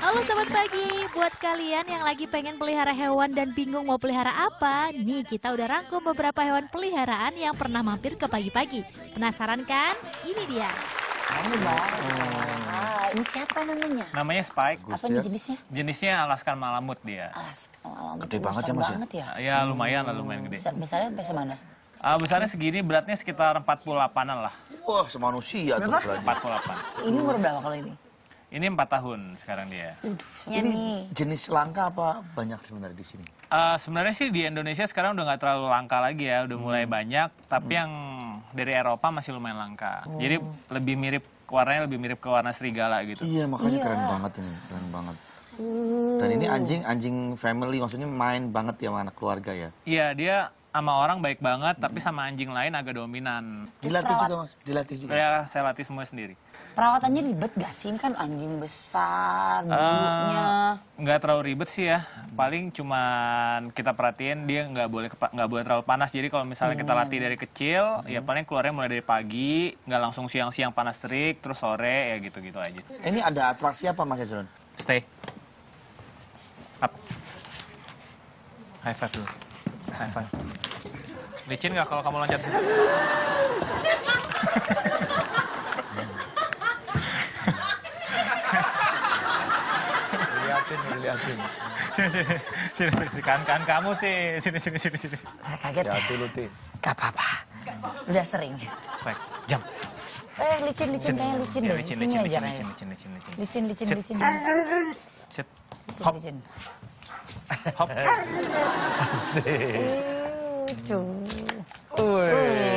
Halo selamat pagi, buat kalian yang lagi pengen pelihara hewan dan bingung mau pelihara apa, nih kita udah rangkum beberapa hewan peliharaan yang pernah mampir ke pagi-pagi. Penasaran kan? Ini dia. Ini siapa namanya? Namanya Spike. Apa ini jenisnya? Jenisnya Alaskan Malamut dia. Alaskan Malamut. Gede banget ya mas ya? ya? Ya, lumayan lah, lumayan gede. Misalnya sampai mana? Uh, besarnya segini, beratnya sekitar 48-an lah. Wah, semanusia tuh puluh 48. Ini umur berapa kalau ini? Ini 4 tahun sekarang dia. Ini jenis langka apa banyak sebenarnya di sini? Uh, sebenarnya sih di Indonesia sekarang udah nggak terlalu langka lagi ya, udah hmm. mulai banyak. Tapi hmm. yang dari Eropa masih lumayan langka. Hmm. Jadi lebih mirip warnanya lebih mirip ke warna serigala gitu. Iya makanya iya. keren banget ini, keren banget. Dan ini anjing anjing family maksudnya main banget ya sama anak keluarga ya. Iya, dia sama orang baik banget tapi sama anjing lain agak dominan. Dilatih Perawat. juga Mas, dilatih juga. Ya, saya latih semua sendiri. Perawatannya ribet gak sih? kan anjing besar, eh, bulunya. Uh, terlalu ribet sih ya. Paling cuman kita perhatiin dia nggak boleh nggak boleh terlalu panas. Jadi kalau misalnya kita hmm. latih dari kecil, ya hmm. ya paling keluarnya mulai dari pagi, nggak langsung siang-siang panas terik, terus sore ya gitu-gitu aja. Ini ada atraksi apa Mas Ezron? Stay. Up. High five dulu. High five. Licin nggak kalau kamu loncat? liatin, liatin. Sini, sini, sini, kan, kan kamu sih. Sini, sini, sini, sini. Saya kaget. dulu, Luti. Gak apa-apa. Udah sering. Baik, jam. Eh, licin, licin, Kayaknya licin, iya, deh. Sini aja, licin, licin, licin, licin, licin, licin, licin, licin, 好，好，四，二，二，二。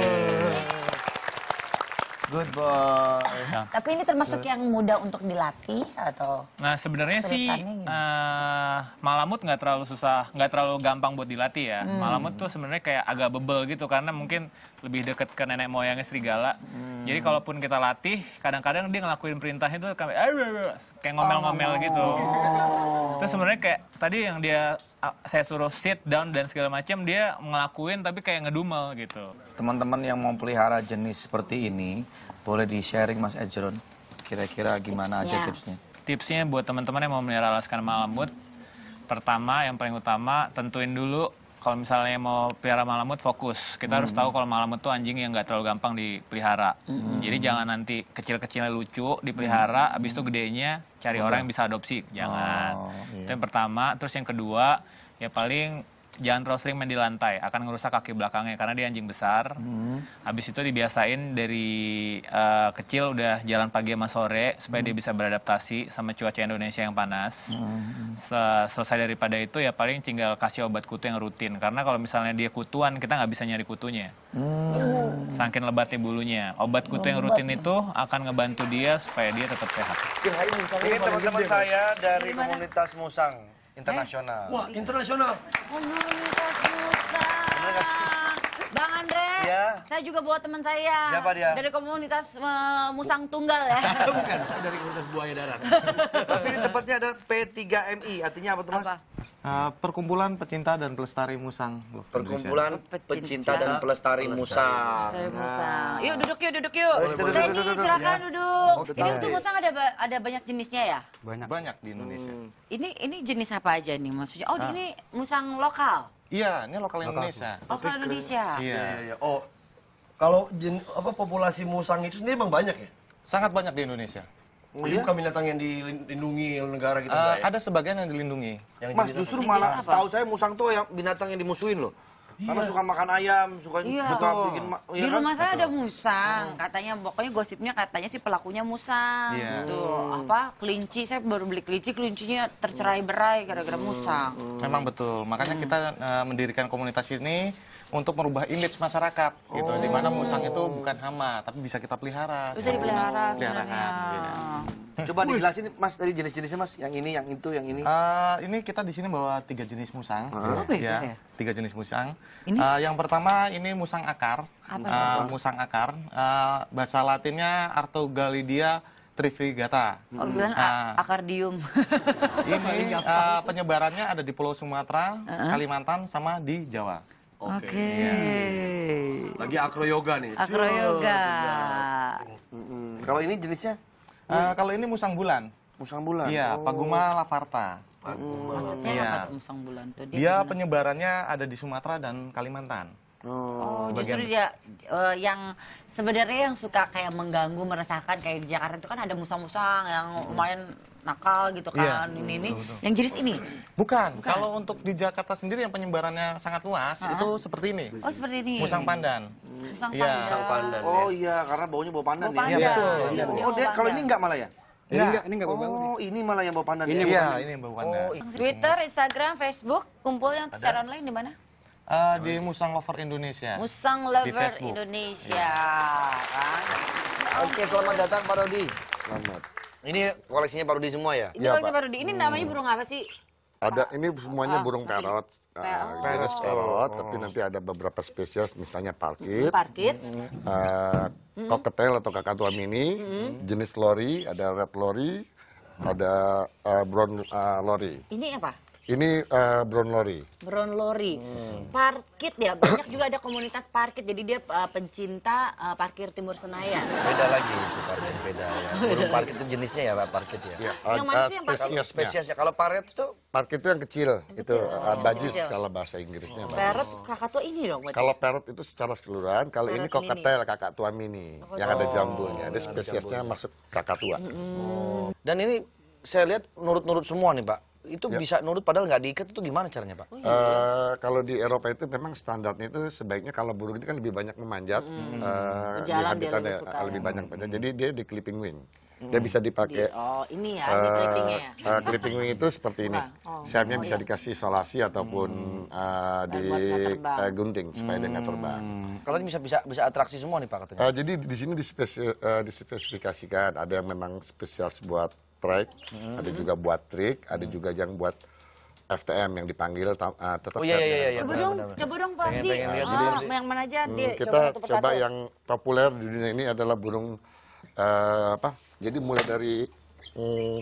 Good boy. Nah. Tapi ini termasuk Good. yang mudah untuk dilatih atau? Nah sebenarnya sih uh, malamut nggak terlalu susah, nggak terlalu gampang buat dilatih ya. Hmm. Malamut tuh sebenarnya kayak agak bebel gitu karena mungkin lebih deket ke nenek moyangnya serigala. Hmm. Jadi kalaupun kita latih, kadang-kadang dia ngelakuin perintahnya tuh kayak kayak ngomel-ngomel gitu. oh. gitu. Terus sebenarnya kayak tadi yang dia saya suruh sit down dan segala macam dia ngelakuin tapi kayak ngedumel gitu. Teman-teman yang mau pelihara jenis seperti ini boleh di sharing Mas Ejeron kira-kira gimana tipsnya. aja tipsnya? Tipsnya buat teman-teman yang mau melihara alaskan malamut, pertama yang paling utama tentuin dulu kalau misalnya mau pelihara malamut fokus. Kita hmm. harus mm-hmm. tahu kalau malamut itu anjing yang nggak terlalu gampang dipelihara. Hmm. Jadi jangan nanti kecil-kecilnya lucu dipelihara, hmm. habis itu gedenya cari oh. orang yang bisa adopsi. Jangan. Oh, iya. Itu yang pertama. Terus yang kedua, ya paling jangan terlalu sering main di lantai akan ngerusak kaki belakangnya karena dia anjing besar hmm. habis itu dibiasain dari uh, kecil udah jalan pagi sama sore supaya hmm. dia bisa beradaptasi sama cuaca Indonesia yang panas hmm. Sel selesai daripada itu ya paling tinggal kasih obat kutu yang rutin karena kalau misalnya dia kutuan kita nggak bisa nyari kutunya hmm. saking lebatnya bulunya obat kutu yang rutin itu akan ngebantu dia supaya dia tetap sehat ini teman-teman saya dari komunitas Musang Eh, internasional. Wah, internasional. Komunitas Nusa. Bang Andre, ya. saya juga buat teman saya. Siapa dia? Dari komunitas uh, Musang Tunggal ya. Bukan, saya dari komunitas Buaya Darat. Tapi ini tempatnya ada P3MI, artinya apa tuh mas? Uh, perkumpulan pecinta dan pelestari musang. perkumpulan oh, pecinta, pecinta dan pelestari, pelestari musang. Pelestari musang. Nah. Yuk duduk yuk duduk yuk. Oh, duduk, duduk, duduk, silakan ya. duduk. Oh, ini untuk musang ada ada banyak jenisnya ya? Banyak. Banyak di Indonesia. Hmm. Ini ini jenis apa aja nih maksudnya? Oh, ah. ini musang lokal. Iya, ini lokal, lokal Indonesia. Lokal Indonesia. Iya. iya. iya, iya. Oh, kalau apa populasi musang itu sendiri memang banyak ya? Sangat banyak di Indonesia. Jadi iya. bukan binatang yang dilindungi negara kita. uh, Ada sebagian yang dilindungi. Yang Mas, justru malah setahu saya musang tuh yang binatang yang dimusuhin loh. Karena iya. suka makan ayam, suka iya. oh. bikin ya Di kan? rumah saya ada musang, oh. katanya pokoknya gosipnya katanya si pelakunya musang yeah. gitu. Hmm. Apa kelinci saya baru beli kelinci, kelincinya tercerai berai gara-gara hmm. musang. Hmm. Memang betul. Makanya hmm. kita uh, mendirikan komunitas ini untuk merubah image masyarakat oh. gitu di mana oh. musang itu bukan hama tapi bisa kita pelihara bisa dipelihara peliharaan Pelihara. Kan, Coba dijelasin Mas dari jenis-jenisnya Mas, yang ini, yang itu, yang ini. Uh, ini kita di sini bawa tiga jenis musang. Uh. -huh. Ya, tiga jenis musang. Ini? Uh, yang pertama ini musang akar. Apa uh, musang akar. Uh, bahasa Latinnya Artogalidia trifrigata. Oh, uh, akardium. Ini uh, penyebarannya ada di Pulau Sumatera, uh -huh. Kalimantan, sama di Jawa. Oke. Okay. Okay. Yeah. Lagi akroyoga nih. Akroyoga. Kalau ini jenisnya? Uh, kalau ini musang bulan. Musang bulan. Iya, oh. Paguma lavarta. Paguma. iya. apa musang bulan tuh? Dia, dia penyebarannya ada di Sumatera dan Kalimantan. Oh, oh justru dia uh, yang sebenarnya yang suka kayak mengganggu, meresahkan kayak di Jakarta itu kan ada musang-musang yang hmm. lumayan nakal gitu iya. kan yeah. ini ini betul, betul. yang jenis ini bukan. bukan kalau untuk di Jakarta sendiri yang penyebarannya sangat luas -huh. itu seperti ini oh seperti ini musang pandan musang iya. pandan, musang pandan oh ya. iya karena baunya bau pandan, bau ya. pandan. ya, betul ya, oh, deh kalau ini enggak malah ya ini enggak, ini enggak bau Oh, ini malah yang bau pandan. Ini ya, iya, ini yang bau pandan. Oh, Twitter, Instagram, Facebook, kumpul yang secara online di mana? Uh, di Musang Lover Indonesia. Musang Lover Indonesia. Yeah. Kan? Oke, selamat datang Pak Rodi. Selamat. Ini koleksinya Pak Rudi semua ya? Ini ya, koleksi Pak. Rudi. Ini namanya burung apa sih? Ada ini semuanya oh, burung parrot. Uh, jenis parrot, nah, oh. tapi oh. nanti ada beberapa spesies misalnya parkit. Parkit. Uh, Cocktail atau tua mini, mm. jenis lori, ada red lori, ada uh, brown uh, lori. Ini apa? Ini uh, Brown Lori. Brown Lori. Hmm. Parkit ya, banyak juga ada komunitas parkit. Jadi dia uh, pencinta uh, parkir Timur Senayan. Beda lagi itu parkit beda ya. Burung parkit itu jenisnya ya Pak parkit ya. ya yang mana sih spesies ya. Kalau parkit itu parkit itu yang kecil, yang itu uh, bajis oh. kalau bahasa Inggrisnya. Oh. Parrot kakak tua ini dong. Kalau parrot itu secara keseluruhan, kalau ini kok koketel kakak tua mini oh. yang ada jambulnya. Oh, ada spesiesnya masuk kakak tua. Hmm. Dan ini saya lihat nurut-nurut semua nih Pak itu ya. bisa nurut padahal nggak diikat itu gimana caranya pak? uh, kalau di Eropa itu memang standarnya itu sebaiknya kalau burung itu kan lebih banyak memanjat hmm. uh, di habitatnya eh, lebih, lebih ya. banyak hmm. jadi dia di clipping wing hmm. dia bisa dipakai. oh ini ya, uh, di Uh, clipping wing itu seperti ini. Oh, Sayapnya oh, bisa iya. dikasih isolasi ataupun hmm. uh, di uh, gunting supaya hmm. dia nggak terbang. Hmm. Kalau ini bisa bisa bisa atraksi semua nih pak katanya. Uh, jadi di sini dispes, uh, dispesifikasikan ada yang memang spesial buat track, mm-hmm. ada juga buat trik, ada hmm juga yang buat FTM yang dipanggil uh, ah, tetap oh, iya, iya, iya, coba iya, dong coba dong Pak Pengen, Abdi oh, jadi, yang mana aja hmm, dia, kita coba, satu coba satu. yang populer di dunia ini adalah burung uh, apa jadi mulai dari um,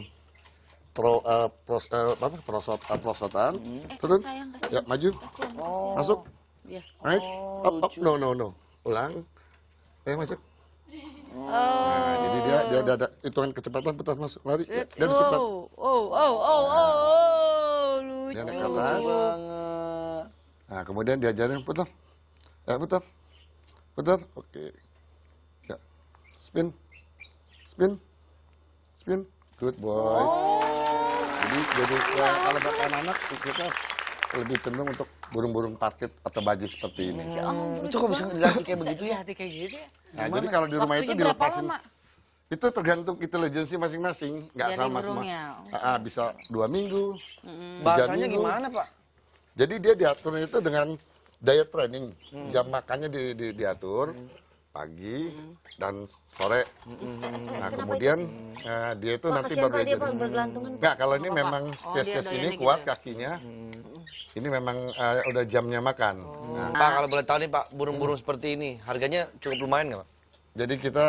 pro uh, pros, uh, apa prosot uh, prosotan hmm. eh, turun sayang, kasihan, ya maju kasihan, kasihan. Oh. masuk ya. Yeah. right oh, up, up. no no no ulang eh masuk Oh. Nah, jadi dia oh. dia ada, ada hitungan kecepatan petas masuk lari. Dia, dia oh. cepat. Oh, oh, oh, oh, oh, lucu. Dia naik ke atas. Nah, kemudian diajarin putar. Ya, putar. Putar. Oke. Ya. Spin. Spin. Spin. Good boy. Oh. Jadi jadi kalau buat anak-anak kita lebih cenderung untuk burung-burung parkit atau baju seperti ini. Ya oh, itu kok bisa dilatih kayak begitu ya? kayak gitu ya? Nah, jadi kalau di rumah Waktunya itu dilepasin. Lama? Itu tergantung intelijensi masing-masing, nggak Dari sama semua. semua. Ah, ah, bisa dua minggu, tiga Bahasanya minggu. gimana Pak? Jadi dia diaturnya itu dengan diet training, Hmm. jam makannya di, di, diatur, Hmm. pagi hmm. dan sore. Hmm. Nah, kemudian hmm. Uh, dia itu nanti baru dia Enggak, kalau ini memang oh, spesies oh, ini gitu kuat gitu. kakinya. Hmm. Ini memang uh, udah jamnya makan. Oh. Nah. Pak kalau boleh tahu nih Pak, burung-burung hmm. seperti ini harganya cukup lumayan nggak Pak? Jadi kita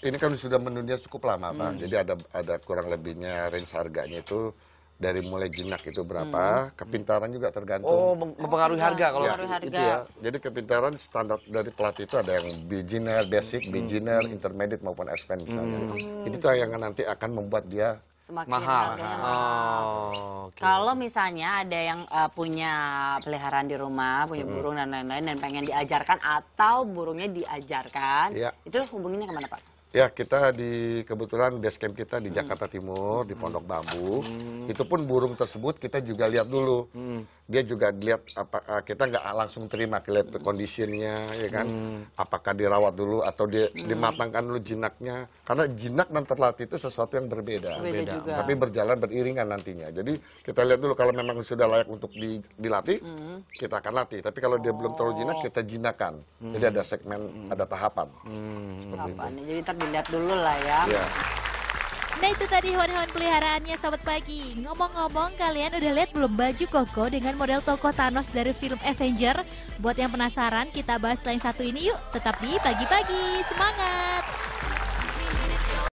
ini kan sudah mendunia cukup lama Pak. Hmm. Jadi ada ada kurang lebihnya range harganya itu dari mulai jinak itu berapa, hmm. kepintaran juga tergantung. Oh, mempengaruhi oh, harga kalau iya, ya, harga. Itu ya. Jadi kepintaran standar dari pelatih itu ada yang beginner, basic, hmm. beginner, hmm. intermediate maupun expand misalnya. Hmm. Itu yang nanti akan membuat dia semakin mahal. mahal. Oh, okay. Kalau misalnya ada yang uh, punya peliharaan di rumah, punya burung mm -hmm. dan lain-lain dan pengen diajarkan atau burungnya diajarkan, yeah. itu hubunginya kemana Pak? Ya, kita di kebetulan base camp kita di Jakarta Timur, di Pondok Bambu. Hmm. Itu pun burung tersebut kita juga lihat dulu. Hmm. Dia juga lihat apa eh, kita nggak langsung terima, lihat kondisinya ya kan. Hmm. Apakah dirawat dulu atau hmm. dimatangkan dulu jinaknya? Karena jinak dan terlatih itu sesuatu yang berbeda. Berbeda. juga. Tapi berjalan beriringan nantinya. Jadi kita lihat dulu kalau memang sudah layak untuk di, dilatih, hmm. kita akan latih. Tapi kalau dia oh. belum terlalu jinak, oh. kita jinakan. Hmm. Jadi ada segmen, hmm. ada tahapan. Hmm. Seperti Lapan. Jadi dilihat dulu lah ya. Yeah. Nah itu tadi hewan-hewan peliharaannya sahabat pagi Ngomong-ngomong kalian udah lihat belum baju Koko dengan model toko Thanos dari film Avenger? Buat yang penasaran kita bahas lain satu ini yuk Tetap di pagi-pagi, semangat!